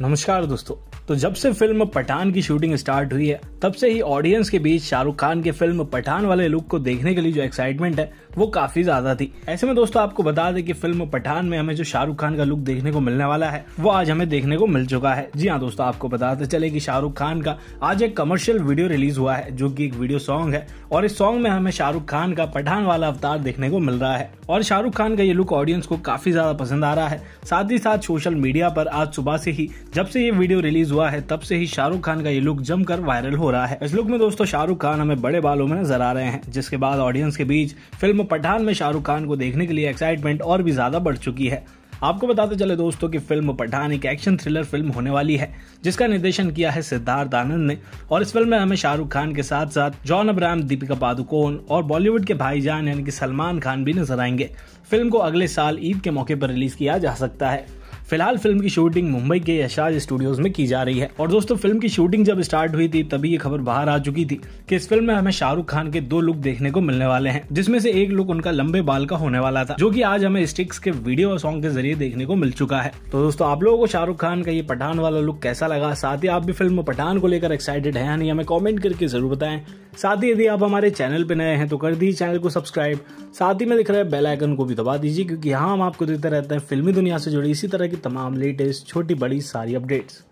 नमस्कार दोस्तों तो जब से फिल्म पठान की शूटिंग स्टार्ट हुई है तब से ही ऑडियंस के बीच शाहरुख खान के फिल्म पठान वाले लुक को देखने के लिए जो एक्साइटमेंट है वो काफी ज्यादा थी ऐसे में दोस्तों आपको बता दें कि फिल्म पठान में हमें जो शाहरुख खान का लुक देखने को मिलने वाला है वो आज हमें देखने को मिल चुका है जी हाँ दोस्तों आपको बताते चले की शाहरुख खान का आज एक कमर्शियल वीडियो रिलीज हुआ है जो की एक वीडियो सॉन्ग है और इस सॉन्ग में हमें शाहरुख खान का पठान वाला अवतार देखने को मिल रहा है और शाहरुख खान का ये लुक ऑडियंस को काफी ज्यादा पसंद आ रहा है साथ ही साथ सोशल मीडिया पर आज सुबह से ही जब से ये वीडियो रिलीज हुआ है तब से ही शाहरुख खान का ये लुक जमकर वायरल हो रहा है इस लुक में दोस्तों शाहरुख खान हमें बड़े बालों में नजर आ रहे हैं जिसके बाद ऑडियंस के बीच फिल्म पठान में शाहरुख खान को देखने के लिए एक्साइटमेंट और भी ज्यादा बढ़ चुकी है आपको बताते चले दोस्तों कि फिल्म पठान एक एक्शन थ्रिलर फिल्म होने वाली है जिसका निर्देशन किया है सिद्धार्थ आनंद ने और इस फिल्म में हमें शाहरुख खान के साथ साथ जॉन अब्राहम दीपिका पादुकोण और बॉलीवुड के भाईजान यानी कि सलमान खान भी नजर आएंगे फिल्म को अगले साल ईद के मौके पर रिलीज किया जा सकता है फिलहाल फिल्म की शूटिंग मुंबई के यशाज स्टूडियोज में की जा रही है और दोस्तों फिल्म की शूटिंग जब स्टार्ट हुई थी तभी ये खबर बाहर आ चुकी थी कि इस फिल्म में हमें शाहरुख खान के दो लुक देखने को मिलने वाले हैं जिसमें से एक लुक उनका लंबे बाल का होने वाला था जो की आज हमें स्टिक्स के वीडियो और सॉन्ग के जरिए देखने को मिल चुका है तो दोस्तों आप लोगों को शाहरुख खान का ये पठान वाला लुक कैसा लगा साथ ही आप भी फिल्म पठान को लेकर एक्साइटेड है यानी हमें कॉमेंट करके जरूर बताएं साथ ही यदि आप हमारे चैनल पर नए हैं तो कर दीजिए चैनल को सब्सक्राइब साथ ही में दिख रहा है बेल आइकन को भी दबा दीजिए क्योंकि यहाँ हम आपको देते रहते हैं फिल्मी दुनिया से जुड़ी इसी तरह की तमाम लेटेस्ट छोटी बड़ी सारी अपडेट्स